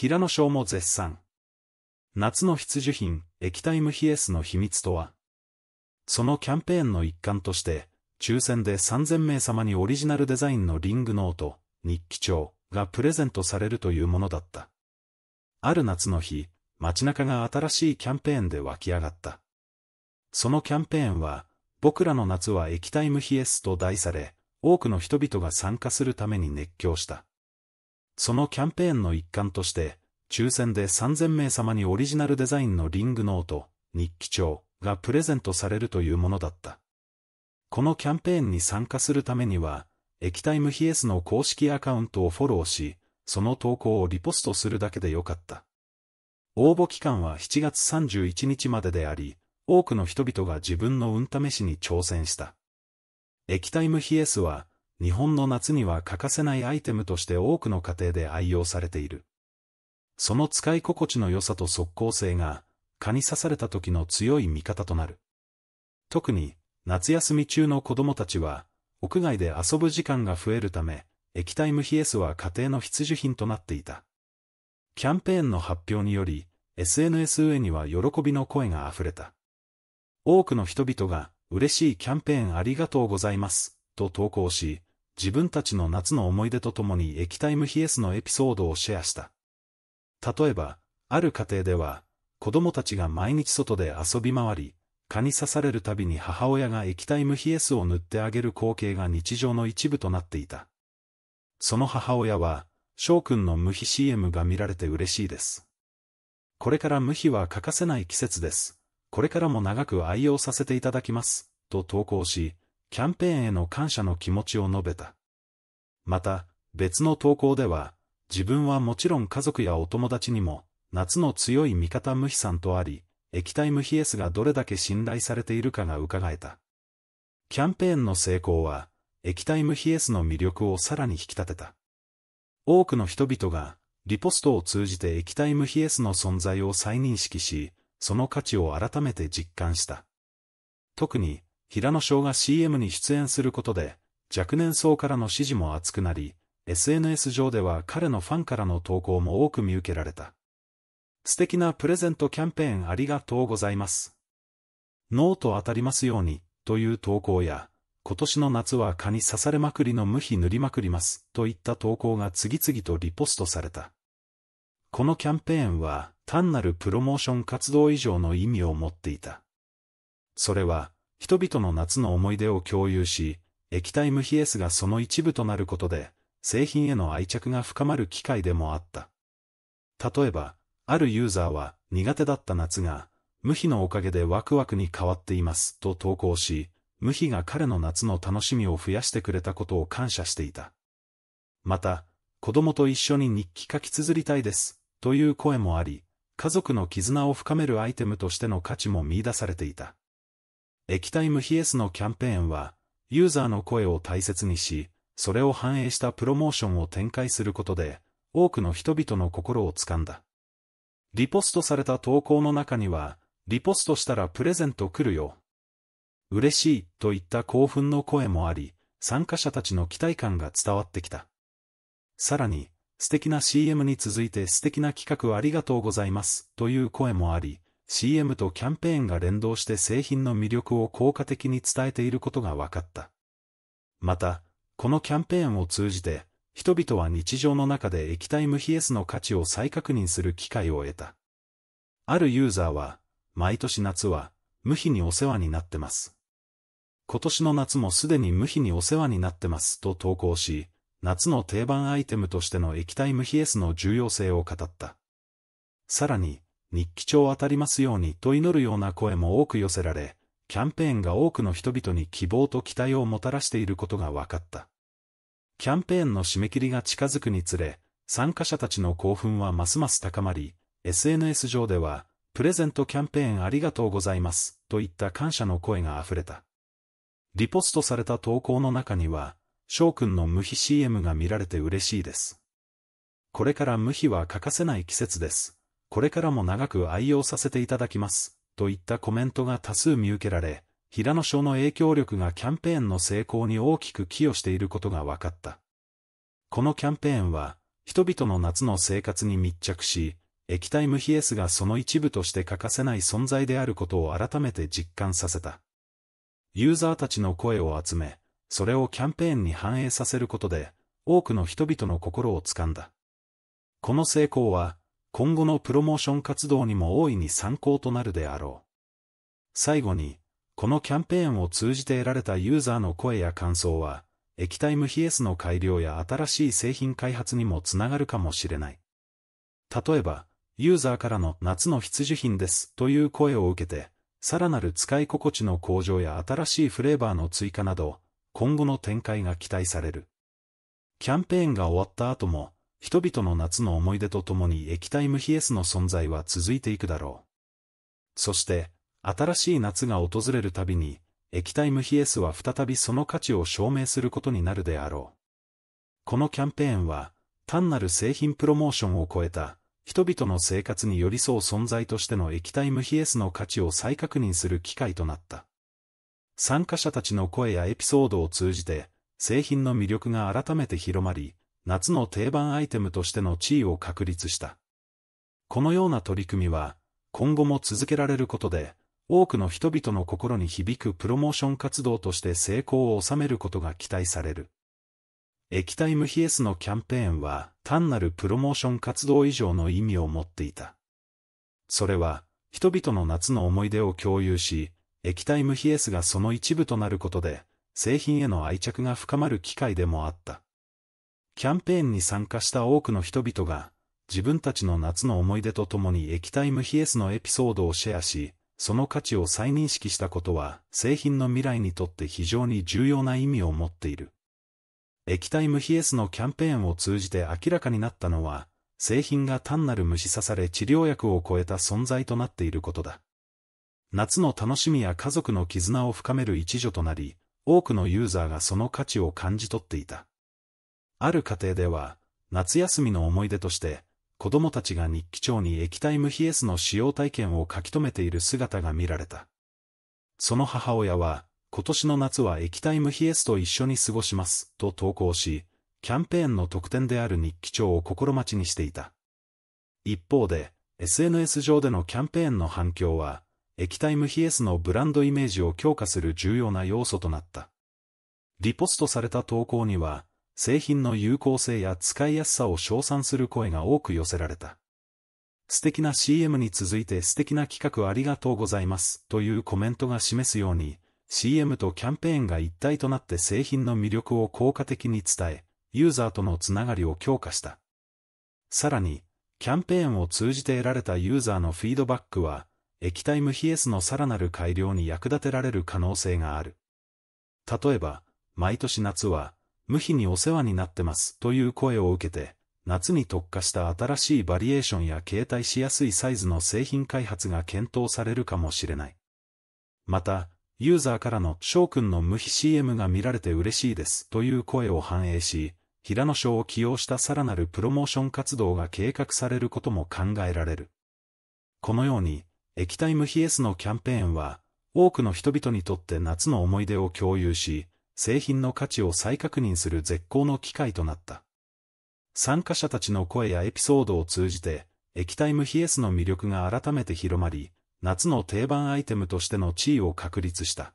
平野翔も絶賛。夏の必需品、液体無比エスの秘密とはそのキャンペーンの一環として、抽選で3000名様にオリジナルデザインのリングノート、日記帳がプレゼントされるというものだった。ある夏の日、街中が新しいキャンペーンで湧き上がった。そのキャンペーンは、僕らの夏は液体無比エスと題され、多くの人々が参加するために熱狂した。そのキャンペーンの一環として、抽選で3000名様にオリジナルデザインのリングノート、日記帳がプレゼントされるというものだった。このキャンペーンに参加するためには、液体無比 S の公式アカウントをフォローし、その投稿をリポストするだけでよかった。応募期間は7月31日までであり、多くの人々が自分の運試しに挑戦した。液体無比 S は、日本の夏には欠かせないアイテムとして多くの家庭で愛用されている。その使い心地の良さと即効性が、蚊に刺された時の強い味方となる。特に、夏休み中の子供たちは、屋外で遊ぶ時間が増えるため、液体無比 S は家庭の必需品となっていた。キャンペーンの発表により、SNS 上には喜びの声が溢れた。多くの人々が、嬉しいキャンペーンありがとうございます、と投稿し、自分たちの夏の思い出とともに液体無比スのエピソードをシェアした。例えば、ある家庭では、子供たちが毎日外で遊び回り、蚊に刺されるたびに母親が液体無比スを塗ってあげる光景が日常の一部となっていた。その母親は、翔くんの無比 CM が見られて嬉しいです。これから無比は欠かせない季節です。これからも長く愛用させていただきます、と投稿し、キャンペーンへの感謝の気持ちを述べた。また、別の投稿では、自分はもちろん家族やお友達にも、夏の強い味方無比さんとあり、液体無比エスがどれだけ信頼されているかが伺えた。キャンペーンの成功は、液体無比エスの魅力をさらに引き立てた。多くの人々が、リポストを通じて液体無比エスの存在を再認識し、その価値を改めて実感した。特に、平野翔が CM に出演することで、若年層からの支持も厚くなり、SNS 上では彼のファンからの投稿も多く見受けられた。素敵なプレゼントキャンペーンありがとうございます。ノート当たりますように、という投稿や、今年の夏は蚊に刺されまくりの無比塗りまくります、といった投稿が次々とリポストされた。このキャンペーンは、単なるプロモーション活動以上の意味を持っていた。それは、人々の夏の思い出を共有し、液体無比 S がその一部となることで、製品への愛着が深まる機会でもあった。例えば、あるユーザーは苦手だった夏が、無比のおかげでワクワクに変わっていますと投稿し、無比が彼の夏の楽しみを増やしてくれたことを感謝していた。また、子供と一緒に日記書き綴りたいです、という声もあり、家族の絆を深めるアイテムとしての価値も見出されていた。液体無比 S のキャンペーンは、ユーザーの声を大切にし、それを反映したプロモーションを展開することで、多くの人々の心をつかんだ。リポストされた投稿の中には、リポストしたらプレゼント来るよ。嬉しい、といった興奮の声もあり、参加者たちの期待感が伝わってきた。さらに、素敵な CM に続いて素敵な企画ありがとうございます、という声もあり、CM とキャンペーンが連動して製品の魅力を効果的に伝えていることが分かった。また、このキャンペーンを通じて、人々は日常の中で液体無比 S の価値を再確認する機会を得た。あるユーザーは、毎年夏は、無比にお世話になってます。今年の夏もすでに無比にお世話になってますと投稿し、夏の定番アイテムとしての液体無比 S の重要性を語った。さらに、日記帳当たりますようにと祈るような声も多く寄せられ、キャンペーンが多くの人々に希望と期待をもたらしていることが分かった。キャンペーンの締め切りが近づくにつれ、参加者たちの興奮はますます高まり、SNS 上では、プレゼントキャンペーンありがとうございます、といった感謝の声が溢れた。リポストされた投稿の中には、翔くんの無比 CM が見られて嬉しいです。これから無比は欠かせない季節です。これからも長く愛用させていただきます、といったコメントが多数見受けられ、平野賞の影響力がキャンペーンの成功に大きく寄与していることが分かった。このキャンペーンは、人々の夏の生活に密着し、液体無比 S がその一部として欠かせない存在であることを改めて実感させた。ユーザーたちの声を集め、それをキャンペーンに反映させることで、多くの人々の心をつかんだ。この成功は、今後のプロモーション活動にも大いに参考となるであろう。最後に、このキャンペーンを通じて得られたユーザーの声や感想は、液体無比 S の改良や新しい製品開発にもつながるかもしれない。例えば、ユーザーからの夏の必需品ですという声を受けて、さらなる使い心地の向上や新しいフレーバーの追加など、今後の展開が期待される。キャンペーンが終わった後も、人々の夏の思い出とともに液体無比 S の存在は続いていくだろう。そして、新しい夏が訪れるたびに、液体無比 S は再びその価値を証明することになるであろう。このキャンペーンは、単なる製品プロモーションを超えた、人々の生活に寄り添う存在としての液体無比 S の価値を再確認する機会となった。参加者たちの声やエピソードを通じて、製品の魅力が改めて広まり、夏の定番アイテムとしての地位を確立した。このような取り組みは、今後も続けられることで、多くの人々の心に響くプロモーション活動として成功を収めることが期待される。液体無比 S のキャンペーンは単なるプロモーション活動以上の意味を持っていた。それは、人々の夏の思い出を共有し、液体無比 S がその一部となることで、製品への愛着が深まる機会でもあった。キャンペーンに参加した多くの人々が、自分たちの夏の思い出とともに液体無比 S のエピソードをシェアし、その価値を再認識したことは、製品の未来にとって非常に重要な意味を持っている。液体無比 S のキャンペーンを通じて明らかになったのは、製品が単なる虫刺され治療薬を超えた存在となっていることだ。夏の楽しみや家族の絆を深める一助となり、多くのユーザーがその価値を感じ取っていた。ある家庭では、夏休みの思い出として、子供たちが日記帳に液体無比 S の使用体験を書き留めている姿が見られた。その母親は、今年の夏は液体無比 S と一緒に過ごします、と投稿し、キャンペーンの特典である日記帳を心待ちにしていた。一方で、SNS 上でのキャンペーンの反響は、液体無比 S のブランドイメージを強化する重要な要素となった。リポストされた投稿には、製品の有効性や使いやすさを称賛する声が多く寄せられた。素敵な CM に続いて素敵な企画ありがとうございますというコメントが示すように、CM とキャンペーンが一体となって製品の魅力を効果的に伝え、ユーザーとのつながりを強化した。さらに、キャンペーンを通じて得られたユーザーのフィードバックは、液体無比エのさらなる改良に役立てられる可能性がある。例えば、毎年夏は、無比にお世話になってますという声を受けて、夏に特化した新しいバリエーションや携帯しやすいサイズの製品開発が検討されるかもしれない。また、ユーザーからの翔くんの無比 CM が見られて嬉しいですという声を反映し、平野賞を起用したさらなるプロモーション活動が計画されることも考えられる。このように、液体無比 S のキャンペーンは、多くの人々にとって夏の思い出を共有し、製品の価値を再確認する絶好の機会となった。参加者たちの声やエピソードを通じて、液体無ヒエスの魅力が改めて広まり、夏の定番アイテムとしての地位を確立した。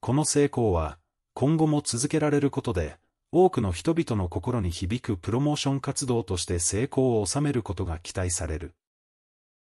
この成功は、今後も続けられることで、多くの人々の心に響くプロモーション活動として成功を収めることが期待される。